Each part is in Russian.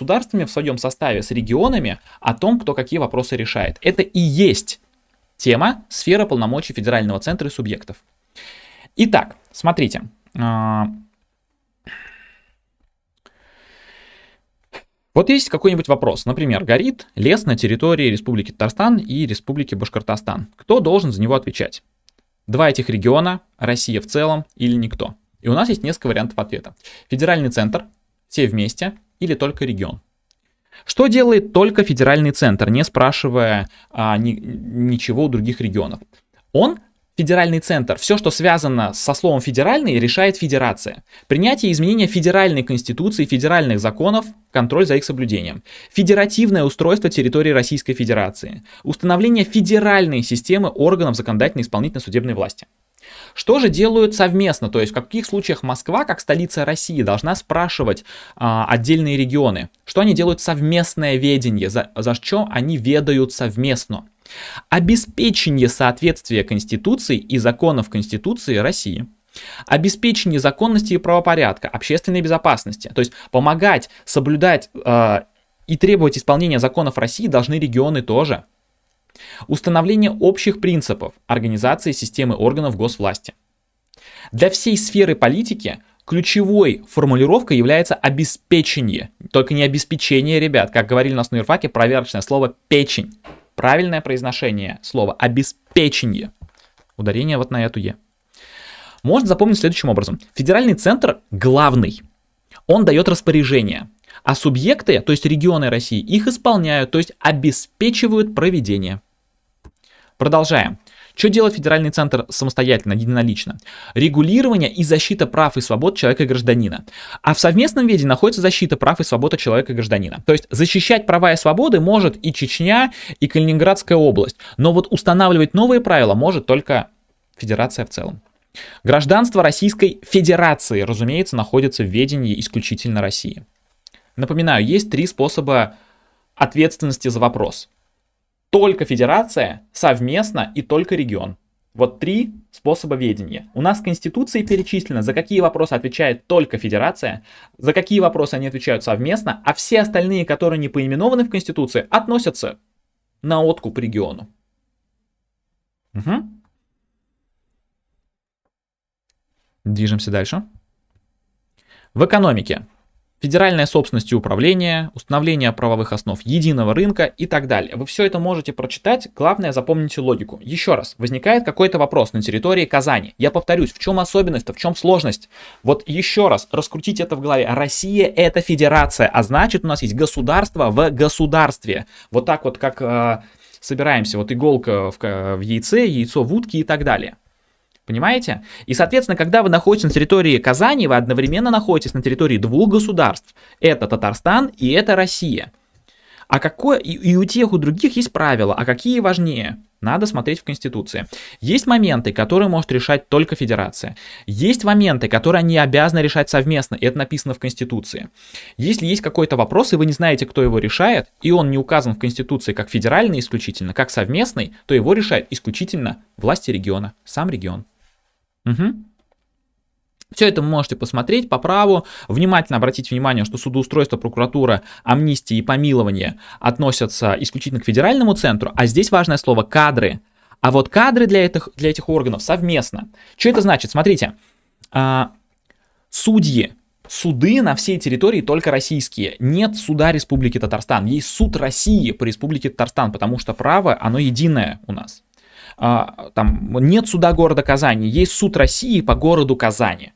государствами в своем составе, с регионами о том, кто какие вопросы решает. Это и есть тема сфера полномочий федерального центра и субъектов. Итак, смотрите. А, вот есть какой-нибудь вопрос. Например, горит лес на территории Республики Татарстан и Республики Башкортостан. Кто должен за него отвечать? Два этих региона, Россия в целом или никто? И у нас есть несколько вариантов ответа. Федеральный центр, все вместе, или только регион. Что делает только федеральный центр, не спрашивая а, ни, ничего у других регионов? Он федеральный центр. Все, что связано со словом федеральный, решает федерация. Принятие изменения федеральной конституции, федеральных законов, контроль за их соблюдением. Федеративное устройство территории Российской Федерации. Установление федеральной системы органов законодательной, исполнительной, судебной власти. Что же делают совместно? То есть в каких случаях Москва, как столица России, должна спрашивать а, отдельные регионы, что они делают совместное ведение, за, за что они ведают совместно? Обеспечение соответствия Конституции и законов Конституции России обеспечение законности и правопорядка, общественной безопасности, то есть помогать соблюдать э, и требовать исполнения законов России должны регионы тоже. Установление общих принципов организации системы органов госвласти. Для всей сферы политики ключевой формулировкой является обеспечение. Только не обеспечение, ребят. Как говорили на юрфаке, проверочное слово «печень». Правильное произношение слова «обеспечение». Ударение вот на эту «е». Можно запомнить следующим образом. Федеральный центр главный. Он дает распоряжение а субъекты, то есть регионы России, их исполняют, то есть обеспечивают проведение. Продолжаем. Что делает федеральный центр самостоятельно, единолично? Регулирование и защита прав и свобод человека и гражданина. А в совместном виде находится защита прав и свобода человека и гражданина. То есть защищать права и свободы может и Чечня, и Калининградская область. Но вот устанавливать новые правила может только федерация в целом. Гражданство Российской Федерации, разумеется, находится в ведении исключительно России. Напоминаю, есть три способа ответственности за вопрос. Только федерация, совместно и только регион. Вот три способа ведения. У нас в Конституции перечислено, за какие вопросы отвечает только Федерация, за какие вопросы они отвечают совместно, а все остальные, которые не поименованы в Конституции, относятся на откуп региону. Угу. Движемся дальше. В экономике федеральная собственность и управление, установление правовых основ единого рынка и так далее. Вы все это можете прочитать, главное запомните логику. Еще раз, возникает какой-то вопрос на территории Казани. Я повторюсь, в чем особенность-то, в чем сложность? Вот еще раз, раскрутить это в голове. Россия это федерация, а значит у нас есть государство в государстве. Вот так вот, как э, собираемся, вот иголка в, в яйце, яйцо в утке и так далее. Понимаете? И, соответственно, когда вы находитесь на территории Казани, вы одновременно находитесь на территории двух государств. Это Татарстан и это Россия. А какое, и, у тех, у других есть правила, а какие важнее? Надо смотреть в Конституции. Есть моменты, которые может решать только Федерация. Есть моменты, которые они обязаны решать совместно, и это написано в Конституции. Если есть какой-то вопрос, и вы не знаете, кто его решает, и он не указан в Конституции как федеральный исключительно, как совместный, то его решает исключительно власти региона, сам регион. Угу. Все это вы можете посмотреть по праву. Внимательно обратить внимание, что судоустройство, прокуратура, амнистия и помилование относятся исключительно к федеральному центру, а здесь важное слово «кадры». А вот кадры для этих, для этих органов совместно. Что это значит? Смотрите, а, судьи, суды на всей территории только российские. Нет суда Республики Татарстан. Есть суд России по Республике Татарстан, потому что право, оно единое у нас. А, там нет суда города Казани, есть суд России по городу Казани.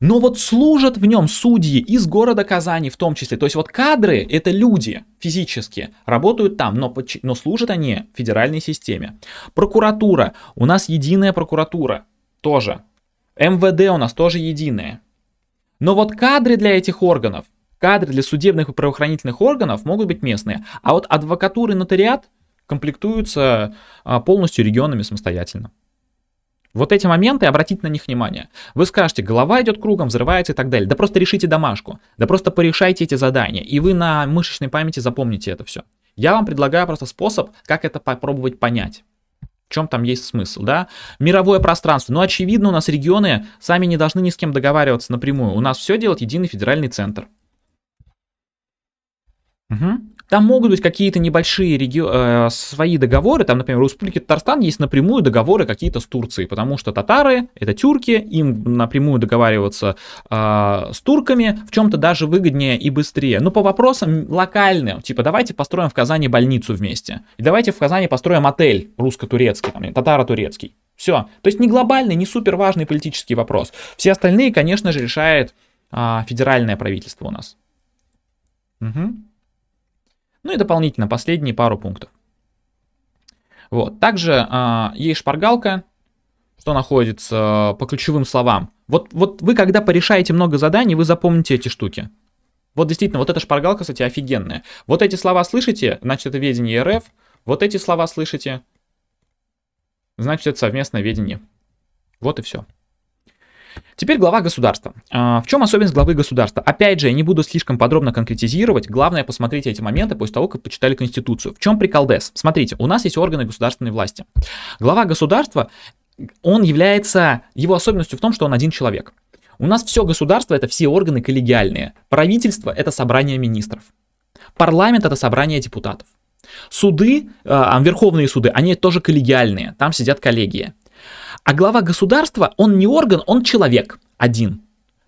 Но вот служат в нем судьи из города Казани в том числе. То есть вот кадры — это люди физически, работают там, но, но служат они в федеральной системе. Прокуратура. У нас единая прокуратура тоже. МВД у нас тоже единая. Но вот кадры для этих органов, кадры для судебных и правоохранительных органов могут быть местные. А вот адвокатуры, и нотариат комплектуются а, полностью регионами самостоятельно. Вот эти моменты, обратите на них внимание. Вы скажете, голова идет кругом, взрывается и так далее. Да просто решите домашку, да просто порешайте эти задания, и вы на мышечной памяти запомните это все. Я вам предлагаю просто способ, как это попробовать понять. В чем там есть смысл, да? Мировое пространство. Ну, очевидно, у нас регионы сами не должны ни с кем договариваться напрямую. У нас все делает единый федеральный центр. Угу. Там могут быть какие-то небольшие реги... э, свои договоры, там, например, у Республики Татарстан есть напрямую договоры какие-то с Турцией, потому что татары — это тюрки, им напрямую договариваться э, с турками в чем-то даже выгоднее и быстрее. Но по вопросам локальным, типа давайте построим в Казани больницу вместе, и давайте в Казани построим отель русско-турецкий, там, татаро-турецкий. Все. То есть не глобальный, не супер важный политический вопрос. Все остальные, конечно же, решает э, федеральное правительство у нас. Угу. Ну и дополнительно последние пару пунктов. Вот. Также э, есть шпаргалка, что находится э, по ключевым словам. Вот, вот вы, когда порешаете много заданий, вы запомните эти штуки. Вот действительно, вот эта шпаргалка, кстати, офигенная. Вот эти слова слышите, значит, это ведение РФ. Вот эти слова слышите, значит, это совместное ведение. Вот и все. Теперь глава государства. А, в чем особенность главы государства? Опять же, я не буду слишком подробно конкретизировать. Главное, посмотрите эти моменты после того, как почитали Конституцию. В чем прикол ДЭС? Смотрите, у нас есть органы государственной власти. Глава государства, он является, его особенностью в том, что он один человек. У нас все государство это все органы коллегиальные. Правительство это собрание министров. Парламент это собрание депутатов. Суды, э, верховные суды, они тоже коллегиальные, там сидят коллегии. А глава государства, он не орган, он человек один.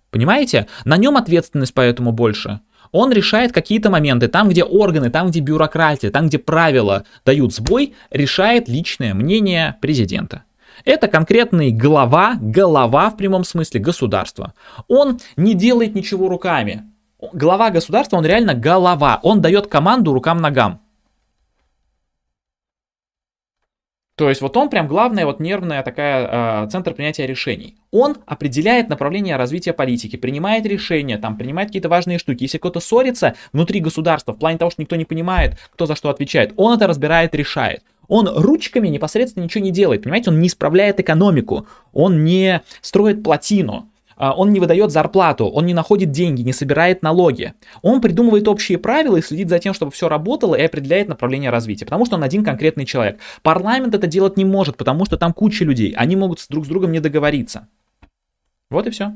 Понимаете? На нем ответственность поэтому больше. Он решает какие-то моменты, там, где органы, там, где бюрократия, там, где правила дают сбой, решает личное мнение президента. Это конкретный глава, голова в прямом смысле государства. Он не делает ничего руками. Глава государства, он реально голова. Он дает команду рукам-ногам. То есть вот он прям главная вот нервная такая э, центр принятия решений. Он определяет направление развития политики, принимает решения, там принимает какие-то важные штуки. Если кто-то ссорится внутри государства в плане того, что никто не понимает, кто за что отвечает, он это разбирает, решает он ручками непосредственно ничего не делает, понимаете, он не исправляет экономику, он не строит плотину, а, он не выдает зарплату, он не находит деньги, не собирает налоги. Он придумывает общие правила и следит за тем, чтобы все работало и определяет направление развития, потому что он один конкретный человек. Парламент это делать не может, потому что там куча людей, они могут друг с другом не договориться. Вот и все.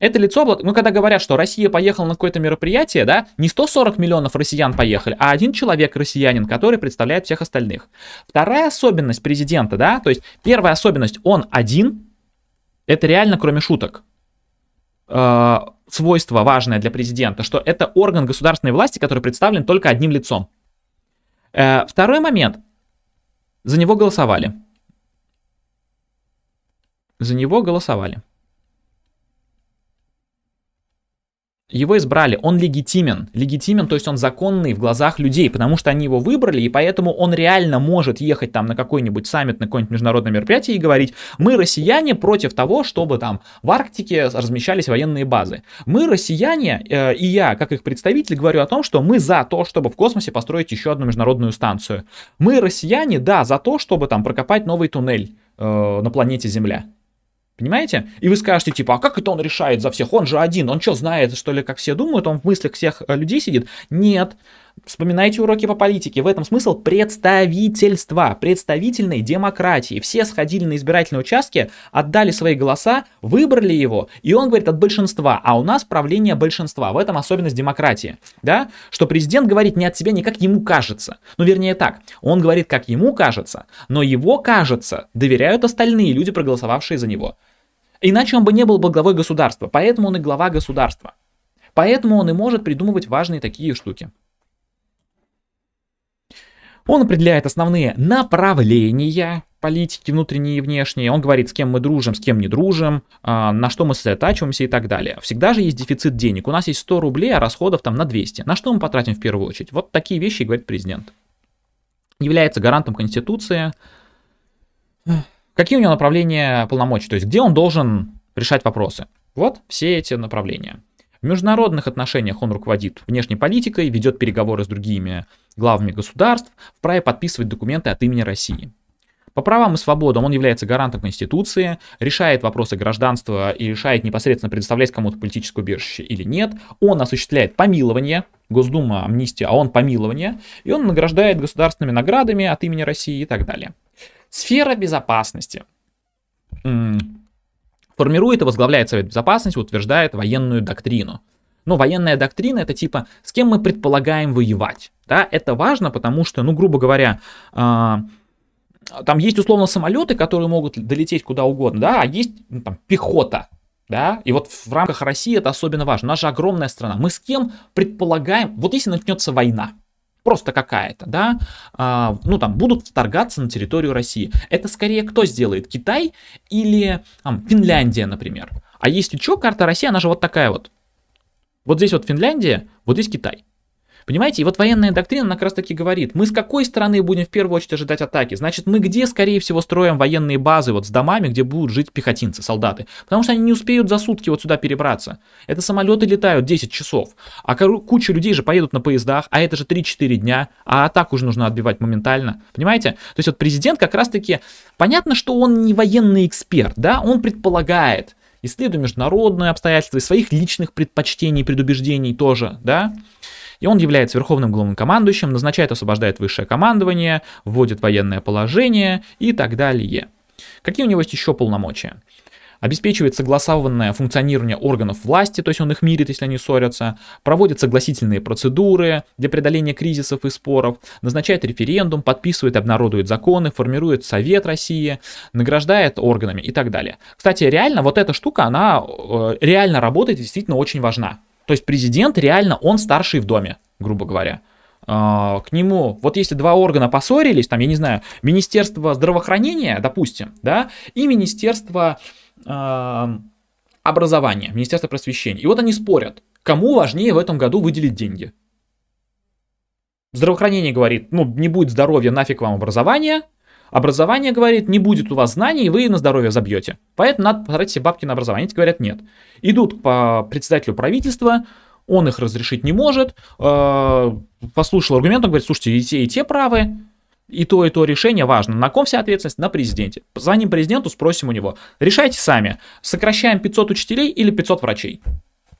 Это лицо, ну, когда говорят, что Россия поехала на какое-то мероприятие, да, не 140 миллионов россиян поехали, а один человек россиянин, который представляет всех остальных. Вторая особенность президента, да, то есть первая особенность, он один, это реально, кроме шуток, э, свойство важное для президента, что это орган государственной власти, который представлен только одним лицом. Э, второй момент. За него голосовали. За него голосовали. его избрали, он легитимен. Легитимен, то есть он законный в глазах людей, потому что они его выбрали, и поэтому он реально может ехать там на какой-нибудь саммит, на какое-нибудь международное мероприятие и говорить, мы, россияне, против того, чтобы там в Арктике размещались военные базы. Мы, россияне, э, и я, как их представитель, говорю о том, что мы за то, чтобы в космосе построить еще одну международную станцию. Мы, россияне, да, за то, чтобы там прокопать новый туннель э, на планете Земля Понимаете? И вы скажете, типа, а как это он решает за всех? Он же один, он что, знает, что ли, как все думают? Он в мыслях всех э, людей сидит? Нет. Вспоминайте уроки по политике. В этом смысл представительства, представительной демократии. Все сходили на избирательные участки, отдали свои голоса, выбрали его, и он говорит от большинства, а у нас правление большинства. В этом особенность демократии, да? Что президент говорит не от себя, не как ему кажется. Ну, вернее так, он говорит, как ему кажется, но его кажется доверяют остальные люди, проголосовавшие за него. Иначе он бы не был бы главой государства, поэтому он и глава государства. Поэтому он и может придумывать важные такие штуки. Он определяет основные направления политики внутренние и внешние. Он говорит, с кем мы дружим, с кем не дружим, а, на что мы сосредотачиваемся и так далее. Всегда же есть дефицит денег. У нас есть 100 рублей, а расходов там на 200. На что мы потратим в первую очередь? Вот такие вещи говорит президент. Является гарантом Конституции. Какие у него направления полномочий? То есть где он должен решать вопросы? Вот все эти направления. В международных отношениях он руководит внешней политикой, ведет переговоры с другими главами государств, вправе подписывать документы от имени России. По правам и свободам он является гарантом Конституции, решает вопросы гражданства и решает непосредственно предоставлять кому-то политическое убежище или нет. Он осуществляет помилование, Госдума, амнистия, а он помилование. И он награждает государственными наградами от имени России и так далее. Сфера безопасности формирует и возглавляет Совет Безопасности, утверждает военную доктрину. Но ну, военная доктрина это типа, с кем мы предполагаем воевать. Да, это важно, потому что, ну, грубо говоря, а, там есть условно самолеты, которые могут долететь куда угодно, да, а есть ну, там, пехота, да, и вот в рамках России это особенно важно. Наша огромная страна. Мы с кем предполагаем, вот если начнется война, просто какая-то, да, а, ну там будут вторгаться на территорию России. Это скорее кто сделает, Китай или там, Финляндия, например. А если что, карта России, она же вот такая вот. Вот здесь вот Финляндия, вот здесь Китай. Понимаете, и вот военная доктрина, она как раз таки говорит, мы с какой стороны будем в первую очередь ожидать атаки? Значит, мы где, скорее всего, строим военные базы вот с домами, где будут жить пехотинцы, солдаты? Потому что они не успеют за сутки вот сюда перебраться. Это самолеты летают 10 часов, а куча людей же поедут на поездах, а это же 3-4 дня, а атаку уже нужно отбивать моментально. Понимаете? То есть вот президент как раз-таки, понятно, что он не военный эксперт, да, он предполагает, исследуя международные обстоятельства и своих личных предпочтений, предубеждений тоже, да, и он является верховным главнокомандующим, назначает, освобождает высшее командование, вводит военное положение и так далее. Какие у него есть еще полномочия? обеспечивает согласованное функционирование органов власти, то есть он их мирит, если они ссорятся, проводит согласительные процедуры для преодоления кризисов и споров, назначает референдум, подписывает, обнародует законы, формирует Совет России, награждает органами и так далее. Кстати, реально вот эта штука, она э, реально работает, действительно очень важна. То есть президент реально, он старший в доме, грубо говоря а, к нему, вот если два органа поссорились, там, я не знаю, Министерство здравоохранения, допустим, да, и Министерство э, образования, Министерство просвещения. И вот они спорят, кому важнее в этом году выделить деньги. Здравоохранение говорит, ну, не будет здоровья, нафиг вам образование. Образование, говорит, не будет у вас знаний, вы на здоровье забьете. Поэтому надо потратить все бабки на образование. Эти говорят, нет. Идут по председателю правительства, он их разрешить не может. Э, послушал аргумент, он говорит, слушайте, и те, и те правы, и то, и то решение важно. На ком вся ответственность? На президенте. Позвоним президенту, спросим у него. Решайте сами, сокращаем 500 учителей или 500 врачей.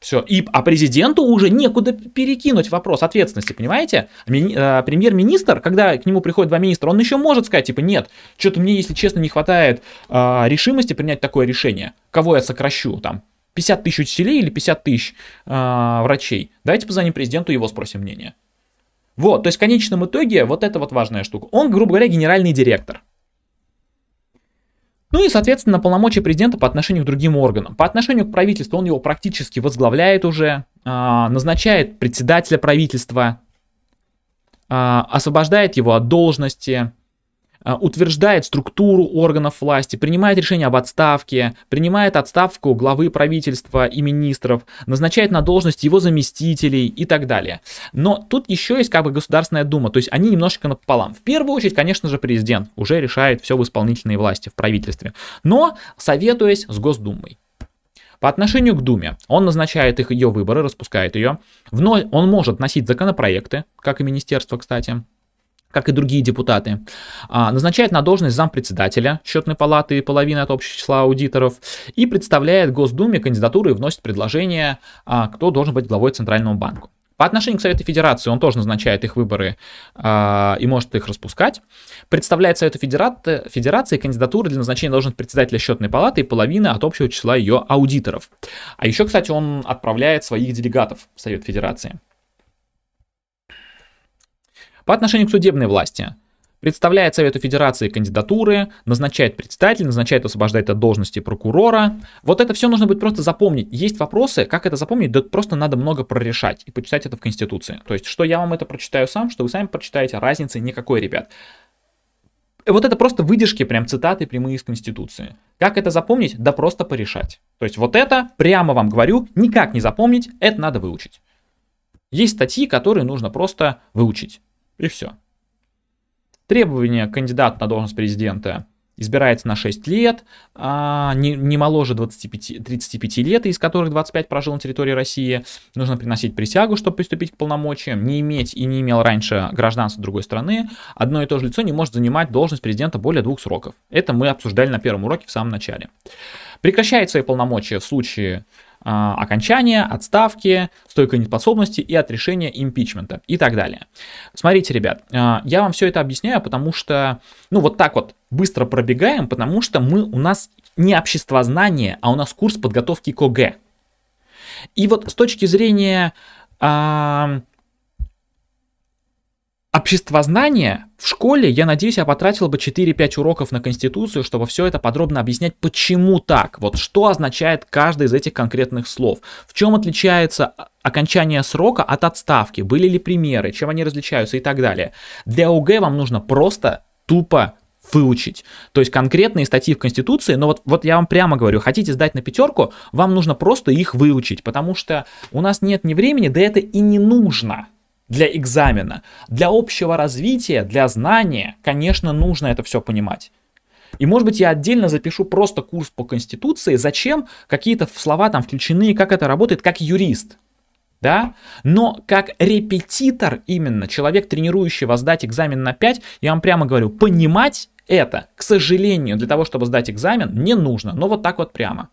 Все. И, а президенту уже некуда перекинуть вопрос ответственности, понимаете? Мини, э, премьер-министр, когда к нему приходят два министра, он еще может сказать, типа, нет, что-то мне, если честно, не хватает э, решимости принять такое решение. Кого я сокращу там? 50 тысяч учителей или 50 тысяч э, врачей? Давайте позвоним президенту, и его спросим мнение. Вот, то есть в конечном итоге вот это вот важная штука. Он, грубо говоря, генеральный директор. Ну и, соответственно, полномочия президента по отношению к другим органам. По отношению к правительству он его практически возглавляет уже, а, назначает председателя правительства, а, освобождает его от должности, а, утверждает структуру органов власти, принимает решение об отставке, принимает отставку главы правительства и министров, назначает на должность его заместителей и так далее. Но тут еще есть как бы Государственная Дума, то есть они немножечко напополам. В первую очередь, конечно же, президент уже решает все в исполнительной власти, в правительстве, но советуясь с Госдумой. По отношению к Думе, он назначает их ее выборы, распускает ее. Вновь он может носить законопроекты, как и министерство, кстати, как и другие депутаты, а, назначает на должность зампредседателя счетной палаты половины от общего числа аудиторов и представляет Госдуме кандидатуры и вносит предложение, а, кто должен быть главой Центрального банка. По отношению к Совету Федерации он тоже назначает их выборы э, и может их распускать. Представляет Совету Федерации, Федерации кандидатуры для назначения должности председателя счетной палаты и половины от общего числа ее аудиторов. А еще, кстати, он отправляет своих делегатов в Совет Федерации. По отношению к судебной власти. Представляет Совету Федерации кандидатуры, назначает председатель, назначает, освобождает от должности прокурора. Вот это все нужно будет просто запомнить. Есть вопросы, как это запомнить, да просто надо много прорешать и почитать это в Конституции. То есть, что я вам это прочитаю сам, что вы сами прочитаете, разницы никакой, ребят. Э, вот это просто выдержки, прям цитаты прямые из Конституции. Как это запомнить? Да просто порешать. То есть вот это, прямо вам говорю, никак не запомнить, это надо выучить. Есть статьи, которые нужно просто выучить. И все. Требования кандидат на должность президента избирается на 6 лет, а не, не моложе 25, 35 лет, из которых 25 прожил на территории России. Нужно приносить присягу, чтобы приступить к полномочиям, не иметь и не имел раньше гражданства другой страны. Одно и то же лицо не может занимать должность президента более двух сроков. Это мы обсуждали на первом уроке в самом начале. Прекращает свои полномочия в случае а, окончания, отставки, стойкой неспособности и от решения импичмента и так далее. Смотрите, ребят, а, я вам все это объясняю, потому что, ну вот так вот быстро пробегаем, потому что мы у нас не обществознание, а у нас курс подготовки к ОГЭ. И вот с точки зрения Обществознание в школе, я надеюсь, я потратил бы 4-5 уроков на Конституцию, чтобы все это подробно объяснять, почему так, вот что означает каждое из этих конкретных слов, в чем отличается а, окончание срока от отставки, были ли примеры, чем они различаются и так далее. Для ОГЭ вам нужно просто тупо выучить. То есть конкретные статьи в Конституции, но вот, вот я вам прямо говорю, хотите сдать на пятерку, вам нужно просто их выучить, потому что у нас нет ни времени, да это и не нужно для экзамена. Для общего развития, для знания, конечно, нужно это все понимать. И, может быть, я отдельно запишу просто курс по Конституции, зачем какие-то слова там включены, как это работает, как юрист. Да? Но как репетитор именно, человек, тренирующий вас сдать экзамен на 5, я вам прямо говорю, понимать это, к сожалению, для того, чтобы сдать экзамен, не нужно. Но ну, вот так вот прямо.